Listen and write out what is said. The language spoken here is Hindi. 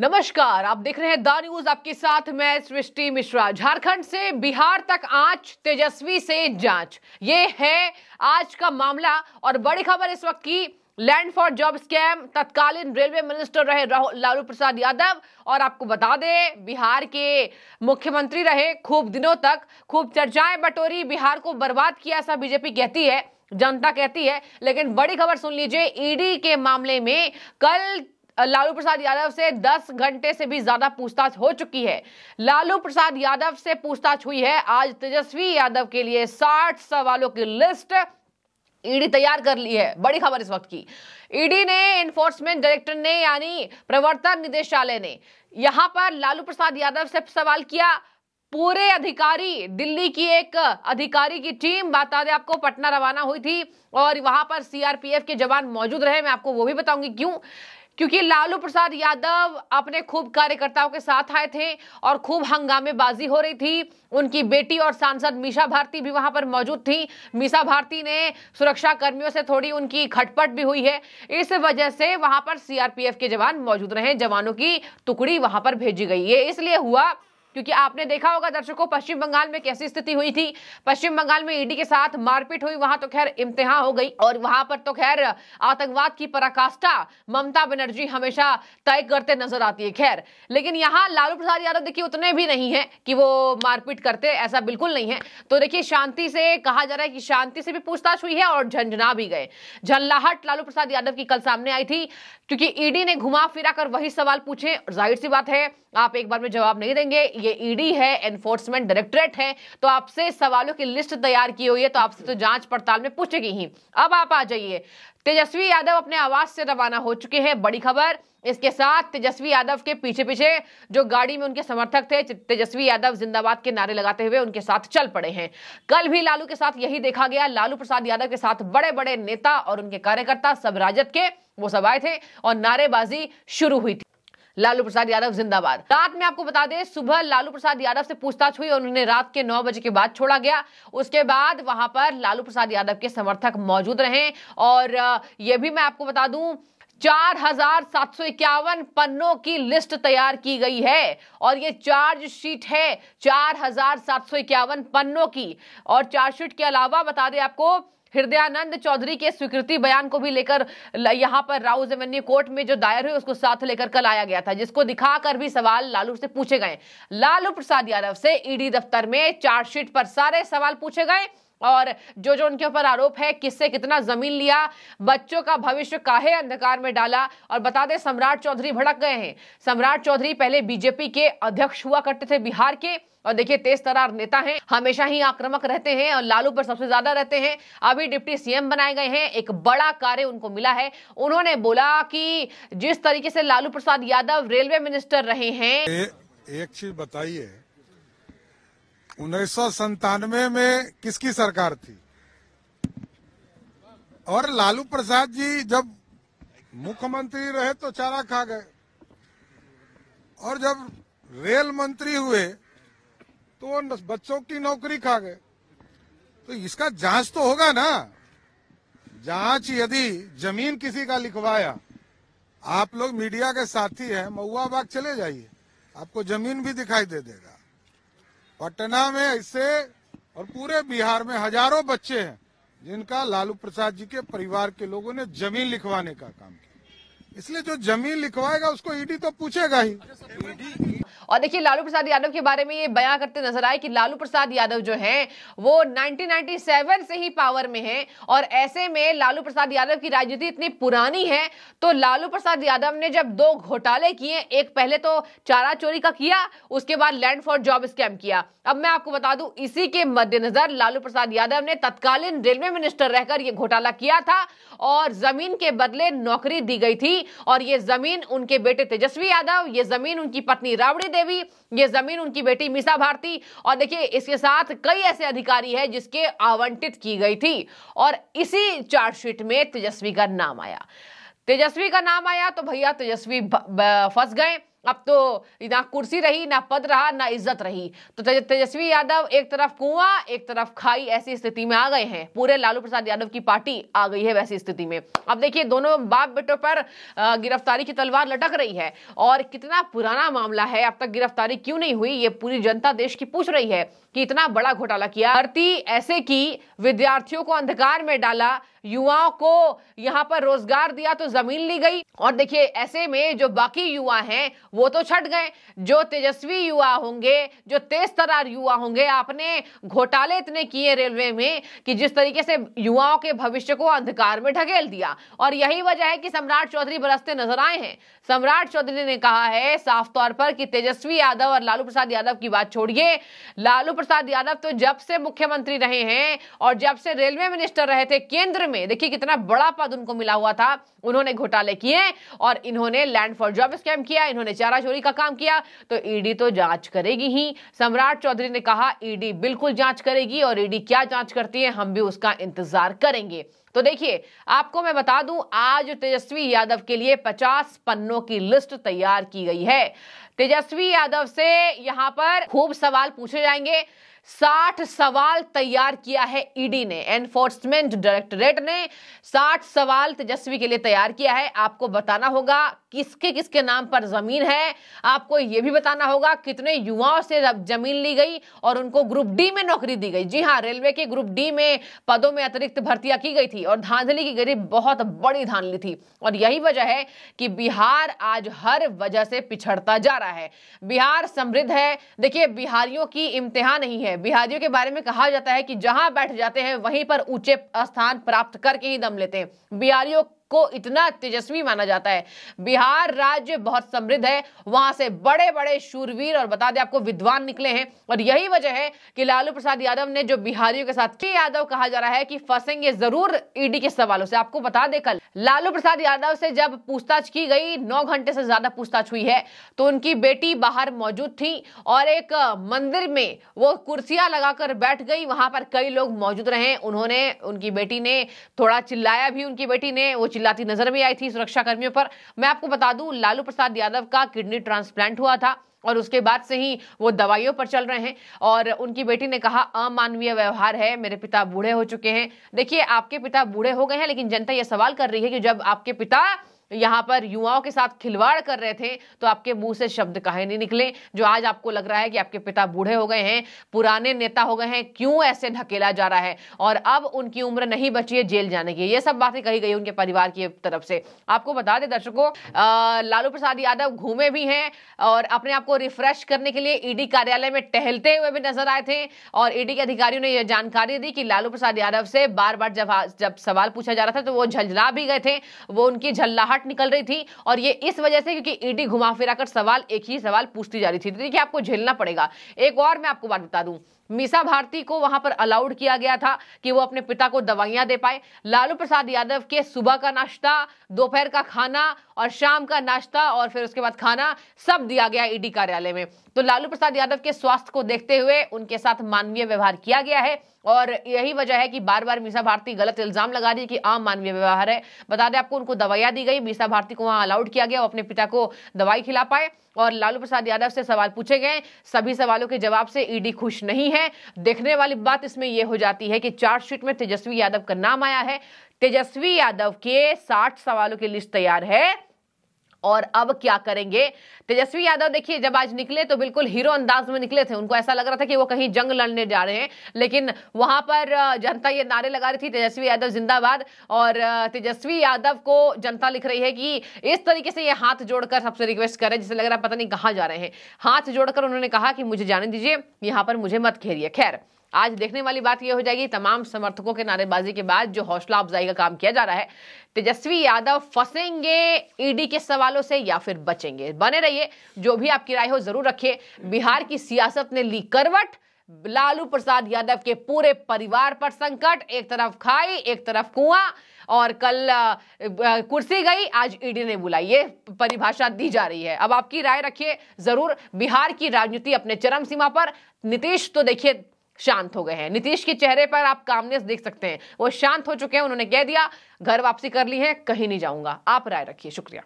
नमस्कार आप देख रहे हैं द न्यूज आपके साथ मैं सृष्टि मिश्रा झारखंड से बिहार तक आज तेजस्वी से जांच ये है आज का मामला और बड़ी खबर इस वक्त की लैंड फॉर जॉब स्कैम तत्कालीन रेलवे मिनिस्टर रहे लालू प्रसाद यादव और आपको बता दें बिहार के मुख्यमंत्री रहे खूब दिनों तक खूब चर्चाएं बटोरी बिहार को बर्बाद किया ऐसा बीजेपी कहती है जनता कहती है लेकिन बड़ी खबर सुन लीजिए ईडी के मामले में कल लालू प्रसाद यादव से 10 घंटे से भी ज्यादा पूछताछ हो चुकी है लालू प्रसाद यादव से पूछताछ हुई है आज तेजस्वी यादव के लिए 60 सवालों की लिस्ट ईडी तैयार कर ली है बड़ी खबर इस वक्त की ईडी ने एनफोर्समेंट डायरेक्टर ने यानी प्रवर्तन निदेशालय ने यहां पर लालू प्रसाद यादव से सवाल किया पूरे अधिकारी दिल्ली की एक अधिकारी की टीम बता दें आपको पटना रवाना हुई थी और वहां पर सीआरपीएफ के जवान मौजूद रहे मैं आपको वो भी बताऊंगी क्यों क्योंकि लालू प्रसाद यादव अपने खूब कार्यकर्ताओं के साथ आए थे और खूब हंगामेबाजी हो रही थी उनकी बेटी और सांसद मीशा भारती भी वहां पर मौजूद थी मीशा भारती ने सुरक्षा कर्मियों से थोड़ी उनकी खटपट भी हुई है इस वजह से वहां पर सीआरपीएफ के जवान मौजूद रहे जवानों की टुकड़ी वहां पर भेजी गई है इसलिए हुआ क्योंकि आपने देखा होगा दर्शकों पश्चिम बंगाल में कैसी स्थिति हुई थी पश्चिम बंगाल में ईडी के साथ मारपीट हुई वहां तो खैर इम्तिहा हो गई और वहां पर तो खैर आतंकवाद की पराकाष्ठा ममता बनर्जी हमेशा तय करते नजर आती है खैर लेकिन यहाँ लालू प्रसाद यादव देखिए उतने भी नहीं है कि वो मारपीट करते ऐसा बिल्कुल नहीं है तो देखिए शांति से कहा जा रहा है कि शांति से भी पूछताछ हुई है और झंझना भी गए झल्लाहट लालू प्रसाद यादव की कल सामने आई थी क्योंकि ईडी ने घुमा फिरा कर वही सवाल पूछे जाहिर सी बात है आप एक बार में जवाब नहीं देंगे ये ईडी e है एनफोर्समेंट डायरेक्टरेट है तो आपसे सवालों की लिस्ट तैयार की हुई है तो आपसे तो जांच पड़ताल में पूछेगी ही अब आप आ जाइए तेजस्वी यादव अपने आवास से रवाना हो चुके हैं बड़ी खबर इसके साथ तेजस्वी यादव के पीछे पीछे जो गाड़ी में उनके समर्थक थे तेजस्वी यादव जिंदाबाद के नारे लगाते हुए उनके साथ चल पड़े हैं कल भी लालू के साथ यही देखा गया लालू प्रसाद यादव के साथ बड़े बड़े नेता और उनके कार्यकर्ता सब राजद के वो सब आए थे और नारेबाजी शुरू हुई थी लालू प्रसाद यादव जिंदाबाद रात में आपको बता दें सुबह लालू प्रसाद यादव से पूछताछ हुई और उन्हें रात के नौ बजे के बाद छोड़ा गया उसके बाद वहां पर लालू प्रसाद यादव के समर्थक मौजूद रहे और यह भी मैं आपको बता दूं चार हजार सात सौ इक्यावन पन्नों की लिस्ट तैयार की गई है और ये चार्जशीट है चार हजार सात सौ इक्यावन पन्नों की और चार्जशीट के अलावा बता दें आपको हृदयानंद चौधरी के स्वीकृति बयान को भी लेकर यहाँ पर राउ एवेन्यू कोर्ट में जो दायर हुए उसको साथ लेकर कल आया गया था जिसको दिखाकर भी सवाल लालू से पूछे गए लालू प्रसाद यादव से ईडी दफ्तर में चार्जशीट पर सारे सवाल पूछे गए और जो जो उनके ऊपर आरोप है किससे कितना जमीन लिया बच्चों का भविष्य काहे अंधकार में डाला और बता दें सम्राट चौधरी भड़क गए हैं सम्राट चौधरी पहले बीजेपी के अध्यक्ष हुआ करते थे बिहार के और देखिए तेज तरार नेता हैं हमेशा ही आक्रामक रहते हैं और लालू पर सबसे ज्यादा रहते हैं अभी डिप्टी सीएम बनाए गए हैं एक बड़ा कार्य उनको मिला है उन्होंने बोला कि जिस तरीके से लालू प्रसाद यादव रेलवे मिनिस्टर रहे हैं ए, एक चीज बताइए उन्नीस में किसकी सरकार थी और लालू प्रसाद जी जब मुख्यमंत्री रहे तो चारा खा गए और जब रेल मंत्री हुए तो बच्चों की नौकरी खा गए तो इसका जांच तो होगा ना जांच यदि जमीन किसी का लिखवाया आप लोग मीडिया के साथी हैं महुआ बाग चले जाइए आपको जमीन भी दिखाई दे देगा पटना में ऐसे और पूरे बिहार में हजारों बच्चे हैं जिनका लालू प्रसाद जी के परिवार के लोगों ने जमीन लिखवाने का काम किया इसलिए जो जमीन लिखवाएगा उसको ईडी तो पूछेगा ही अच्छा, और देखिए लालू प्रसाद यादव के बारे में ये बयां करते नजर आए कि लालू प्रसाद यादव जो हैं वो 1997 से ही पावर में हैं और ऐसे में लालू प्रसाद यादव की राजनीति इतनी पुरानी है तो लालू प्रसाद यादव ने जब दो घोटाले किए एक पहले तो चारा चोरी का किया उसके बाद लैंड फॉर जॉब स्कैम किया अब मैं आपको बता दू इसी के मद्देनजर लालू प्रसाद यादव ने तत्कालीन रेलवे मिनिस्टर रहकर यह घोटाला किया था और जमीन के बदले नौकरी दी गई थी और ये जमीन उनके बेटे तेजस्वी यादव ये जमीन उनकी पत्नी राबड़ी देवी ये जमीन उनकी बेटी मीसा भारती और देखिए इसके साथ कई ऐसे अधिकारी है जिसके आवंटित की गई थी और इसी चार्जशीट में तेजस्वी का नाम आया तेजस्वी का नाम आया तो भैया तेजस्वी फंस गए अब तो ना कुर्सी रही ना पद रहा ना इज्जत रही तो तेजस्वी यादव एक तरफ कुआं एक तरफ खाई ऐसी स्थिति में आ गए हैं पूरे लालू प्रसाद यादव की पार्टी आ गई है वैसी स्थिति में अब देखिए दोनों बाप बेटों पर गिरफ्तारी की तलवार लटक रही है और कितना पुराना मामला है अब तक गिरफ्तारी क्यों नहीं हुई ये पूरी जनता देश की पूछ रही है कि इतना बड़ा घोटाला किया भर्ती ऐसे की विद्यार्थियों को अंधकार में डाला युवाओं को यहाँ पर रोजगार दिया तो जमीन ली गई और देखिए ऐसे में जो बाकी युवा हैं वो तो छट गए जो तेजस्वी युवा होंगे जो तेज तरार युवा होंगे आपने घोटाले इतने किए रेलवे में कि जिस तरीके से युवाओं के भविष्य को अंधकार में ढकेल दिया और यही वजह है कि सम्राट चौधरी बरसते नजर आए हैं सम्राट चौधरी ने कहा है साफ तौर पर कि तेजस्वी यादव और लालू प्रसाद यादव की बात छोड़िए लालू प्रसाद यादव तो जब से मुख्यमंत्री रहे हैं और जब से रेलवे मिनिस्टर रहे थे केंद्र में देखिए कितना बड़ा पद उनको मिला हुआ था उन्होंने घोटाले किए और इन्होंने लैंड फॉर जॉब स्कैम किया इन्होंने चारा चोरी का काम किया तो ईडी e तो जांच करेगी ही सम्राट चौधरी ने कहा ईडी e बिल्कुल जांच करेगी और ईडी e क्या जांच करती है हम भी उसका इंतजार करेंगे तो देखिए आपको मैं बता दूं आज तेजस्वी यादव के लिए 50 पन्नों की लिस्ट तैयार की गई है तेजस्वी यादव से यहां पर खूब सवाल पूछे जाएंगे साठ सवाल तैयार किया है ईडी e ने एनफोर्समेंट डायरेक्टरेट ने साठ सवाल तेजस्वी के लिए तैयार किया है आपको बताना होगा किसके किसके नाम पर जमीन है आपको यह भी बताना होगा कितने युवाओं से जमीन ली गई और उनको ग्रुप डी में नौकरी दी गई जी हाँ रेलवे के ग्रुप डी में पदों में अतिरिक्त भर्तियां की गई थी और धांधली की गरीब बहुत बड़ी धांधली थी और यही वजह है कि बिहार आज हर वजह से पिछड़ता जा रहा है बिहार समृद्ध है देखिए बिहारियों की इम्तिहा नहीं है बिहारियों के बारे में कहा जाता है कि जहां बैठ जाते हैं वहीं पर ऊंचे स्थान प्राप्त करके ही दम लेते हैं बिहारियों को इतना तेजस्वी माना जाता है बिहार राज्य बहुत समृद्ध है वहां से बड़े बड़े शूरवीर और बता दें आपको विद्वान निकले हैं और यही वजह है कि लालू प्रसाद यादव ने जो बिहारियों के साथ के यादव कहा जा रहा है कि फंसेंगे जरूर ईडी के सवालों से आपको बता दे कल लालू प्रसाद यादव से जब पूछताछ की गई नौ घंटे से ज्यादा पूछताछ हुई है तो उनकी बेटी बाहर मौजूद थी और एक मंदिर में वो कुर्सियां लगाकर बैठ गई वहां पर कई लोग मौजूद रहे उन्होंने उनकी बेटी ने थोड़ा चिल्लाया भी उनकी बेटी ने वो चिल्ला चिल्लाती नजर में आई थी सुरक्षा कर्मियों पर मैं आपको बता दूं लालू प्रसाद यादव का किडनी ट्रांसप्लांट हुआ था और उसके बाद से ही वो दवाइयों पर चल रहे हैं और उनकी बेटी ने कहा अमानवीय व्यवहार है मेरे पिता बूढ़े हो चुके हैं देखिए आपके पिता बूढ़े हो गए हैं लेकिन जनता ये सवाल कर रही है कि जब आपके पिता यहाँ पर युवाओं के साथ खिलवाड़ कर रहे थे तो आपके मुंह से शब्द कहे नहीं निकले जो आज आपको लग रहा है कि आपके पिता बूढ़े हो गए हैं पुराने नेता हो गए हैं क्यों ऐसे ढकेला जा रहा है और अब उनकी उम्र नहीं बची है जेल जाने की ये सब बातें कही गई उनके परिवार की तरफ से आपको बता दें दर्शकों लालू प्रसाद यादव घूमे भी हैं और अपने आप को रिफ्रेश करने के लिए ईडी कार्यालय में टहलते हुए भी नजर आए थे और ईडी के अधिकारियों ने यह जानकारी दी कि लालू प्रसाद यादव से बार बार जब जब सवाल पूछा जा रहा था तो वो झलझला भी गए थे वो उनकी झल्लाहट डांट निकल रही थी और ये इस वजह से क्योंकि ईडी घुमा फिरा कर सवाल एक ही सवाल पूछती जा रही थी तो देखिए आपको झेलना पड़ेगा एक और मैं आपको बात बता दूं मीसा भारती को वहां पर अलाउड किया गया था कि वो अपने पिता को दवाइयां दे पाए लालू प्रसाद यादव के सुबह का नाश्ता दोपहर का खाना और शाम का नाश्ता और फिर उसके बाद खाना सब दिया गया ईडी कार्यालय में तो लालू प्रसाद यादव के स्वास्थ्य को देखते हुए उनके साथ मानवीय व्यवहार किया गया है और यही वजह है कि बार बार मीसा भारती गलत इल्जाम लगा रही है कि आम मानवीय व्यवहार है बता दें आपको उनको दवाइयाँ दी गई मीसा भारती को वहां अलाउड किया गया वो अपने पिता को दवाई खिला पाए और लालू प्रसाद यादव से सवाल पूछे गए सभी सवालों के जवाब से ईडी खुश नहीं है देखने वाली बात इसमें यह हो जाती है कि चार्जशीट में तेजस्वी यादव का नाम आया है तेजस्वी यादव के साठ सवालों की लिस्ट तैयार है और अब क्या करेंगे तेजस्वी यादव देखिए जब आज निकले तो बिल्कुल हीरो अंदाज में निकले थे उनको ऐसा लग रहा था कि वो कहीं जंग लड़ने जा रहे हैं लेकिन वहां पर जनता ये नारे लगा रही थी तेजस्वी यादव जिंदाबाद और तेजस्वी यादव को जनता लिख रही है कि इस तरीके से ये हाथ जोड़कर सबसे रिक्वेस्ट करें जिसे लग रहा है पता नहीं कहाँ जा रहे हैं हाथ जोड़कर उन्होंने कहा कि मुझे जाने दीजिए यहाँ पर मुझे मत घेरिए खैर आज देखने वाली बात यह हो जाएगी तमाम समर्थकों के नारेबाजी के बाद जो हौसला अफजाई का काम किया जा रहा है तेजस्वी यादव फंसेंगे ईडी e के सवालों से या फिर बचेंगे बने रहिए जो भी आपकी राय हो जरूर रखिए बिहार की सियासत ने ली करवट लालू प्रसाद यादव के पूरे परिवार पर संकट एक तरफ खाई एक तरफ कुआं और कल कुर्सी गई आज ईडी e ने बुलाई ये परिभाषा दी जा रही है अब आपकी राय रखिए जरूर बिहार की राजनीति अपने चरम सीमा पर नीतीश तो देखिए शांत हो गए हैं नीतीश के चेहरे पर आप कामनेस देख सकते हैं वो शांत हो चुके हैं उन्होंने कह दिया घर वापसी कर ली है कहीं नहीं जाऊंगा आप राय रखिए शुक्रिया